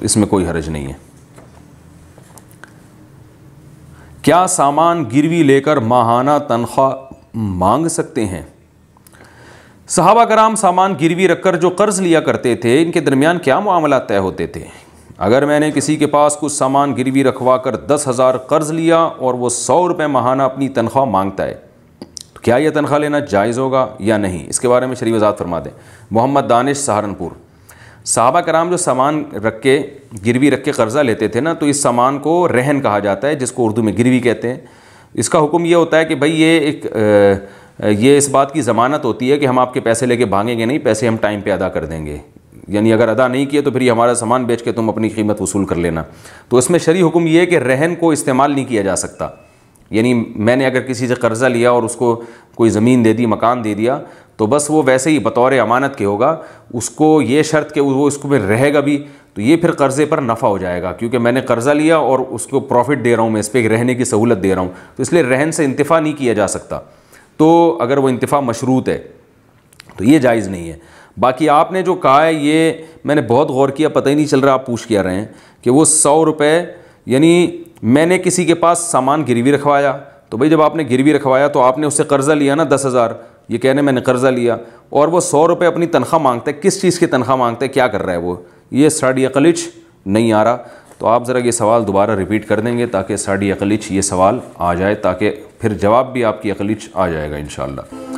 तो इसमें कोई हर्ज नहीं है क्या सामान गिरवी लेकर माहाना तनख्वाह मांग सकते हैं सहाबा कराम सामान गिरवी रखकर जो कर्ज़ लिया करते थे इनके दरमियान क्या मामला तय होते थे अगर मैंने किसी के पास कुछ सामान गिरवी रखवा कर दस हज़ार कर्ज़ लिया और वो सौ रुपये माहाना अपनी तनख्वाह मांगता है तो क्या यह तनख्वाह लेना जायज़ होगा या नहीं इसके बारे में शरीफ आजाद फरमा दें मोहम्मद दानिश सहारनपुर साहबा कराम जो सामान रख के गिरवी रख के कर्ज़ा लेते थे ना तो इस सामान को रहन कहा जाता है जिसको उर्दू में गिरवी कहते हैं इसका हुक्म ये होता है कि भाई ये एक ये इस बात की ज़मानत होती है कि हम आपके पैसे लेके भागेंगे नहीं पैसे हम टाइम पे अदा कर देंगे यानी अगर अदा नहीं किए तो फिर ये हमारा सामान बेच के तुम अपनी कीमत वसूल कर लेना तो इसमें शरी हुक्म ये है कि रहन को इस्तेमाल नहीं किया जा सकता यानी मैंने अगर किसी से कर्ज़ा लिया और उसको कोई ज़मीन दे दी मकान दे दिया तो बस वो वैसे ही बतौर अमानत के होगा उसको ये शर्त कि वो इसको फिर रहेगा भी तो ये फिर कर्ज़े पर नफ़ा हो जाएगा क्योंकि मैंने कर्ज़ा लिया और उसको प्रॉफिट दे रहा हूँ मैं इस पर रहने की सहूलत दे रहा हूँ तो इसलिए रहन से इंतफ़ा नहीं किया जा सकता तो अगर वो इंतफ़ा मशरूत है तो ये जायज़ नहीं है बाकी आपने जो कहा है ये मैंने बहुत गौर किया पता ही नहीं चल रहा आप पूछ किया रहे हैं कि वो सौ रुपये यानी मैंने किसी के पास सामान गिरवी रखवाया तो भाई जब आपने गिरवी रखवाया तो आपने उससे कर्ज़ा लिया ना दस हज़ार ये कहने मैंने कर्ज़ा लिया और वो सौ रुपये अपनी तनख्वाह मांगते किस चीज़ की तनख्वाह मांगते क्या कर रहा है वो ये साड़ी अकलिच नहीं आ रहा तो आप ज़रा ये सवाल दोबारा रिपीट कर देंगे ताकि साड़ी अकलिच ये सवाल आ जाए ताकि फिर जवाब भी आपकी अकलिच आ जाएगा इन